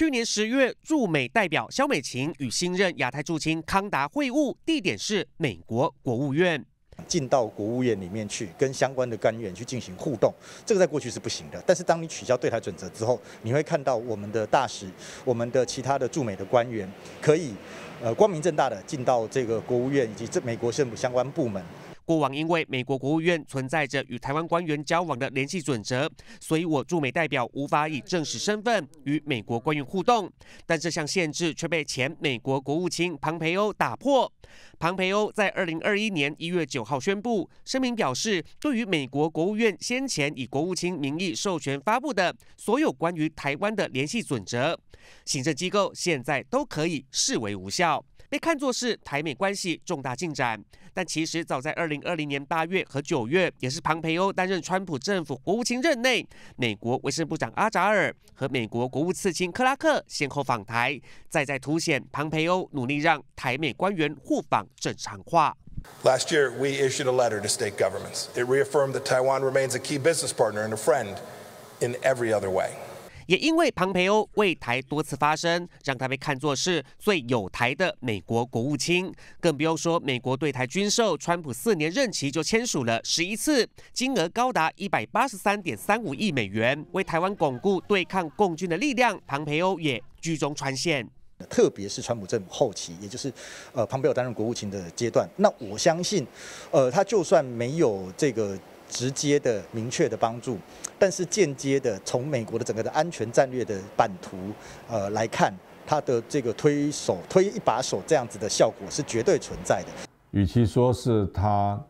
去年十月，驻美代表肖美琴与新任亚太驻青康达会晤，地点是美国国务院。进到国务院里面去，跟相关的官员去进行互动，这个在过去是不行的。但是当你取消对台准则之后，你会看到我们的大使、我们的其他的驻美的官员，可以呃光明正大的进到这个国务院以及这美国政府相关部门。过往因为美国国务院存在着与台湾官员交往的联系准则，所以我驻美代表无法以正式身份与美国官员互动。但这项限制却被前美国国务卿庞培欧打破。庞培欧在二零二一年一月九号宣布声明，表示对于美国国务院先前以国务卿名义授权发布的所有关于台湾的联系准则，行政机构现在都可以视为无效。被看作是台美关系重大进展，但其实早在2020年8月和9月，也是庞培欧担任川普政府国务卿任内，美国卫生部长阿扎尔和美国国务次卿克拉克先后访台，再在凸显庞培欧努力让台美官员互访正常化。也因为庞培欧为台多次发声，让他被看作是最有台的美国国务卿。更不用说美国对台军售，川普四年任期就签署了十一次，金额高达一百八十三点三五亿美元，为台湾巩固对抗共军的力量。庞培欧也居中穿线，特别是川普政府后期，也就是呃，庞培奥担任国务卿的阶段，那我相信，呃，他就算没有这个。直接的明确的帮助，但是间接的从美国的整个的安全战略的版图呃来看，它的这个推手推一把手这样子的效果是绝对存在的。与其说是他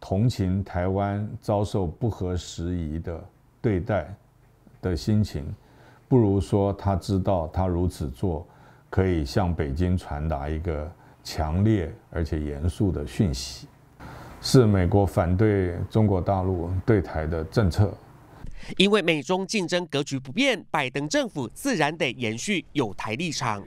同情台湾遭受不合时宜的对待的心情，不如说他知道他如此做可以向北京传达一个强烈而且严肃的讯息。是美国反对中国大陆对台的政策，因为美中竞争格局不变，拜登政府自然得延续有台立场。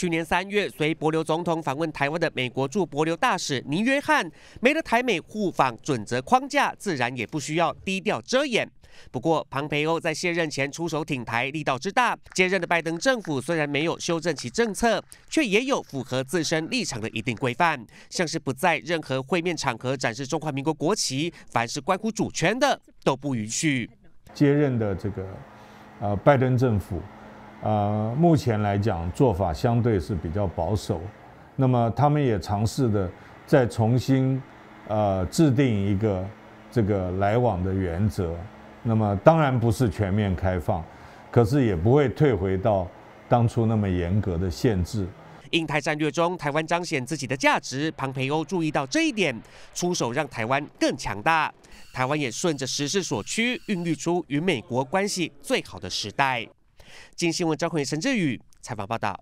去年三月，随博流总统访问台湾的美国驻博流大使尼约翰，没了台美互访准则框架，自然也不需要低调遮掩。不过，庞培欧在卸任前出手挺台力道之大，接任的拜登政府虽然没有修正其政策，却也有符合自身立场的一定规范，像是不在任何会面场合展示中华民国国旗，凡是关乎主权的都不允许。接任的这个，呃，拜登政府。呃，目前来讲，做法相对是比较保守。那么，他们也尝试的再重新呃制定一个这个来往的原则。那么，当然不是全面开放，可是也不会退回到当初那么严格的限制。印太战略中，台湾彰显自己的价值，庞培欧注意到这一点，出手让台湾更强大。台湾也顺着时势所趋，孕育出与美国关系最好的时代。经新闻周刊陈志宇采访报道。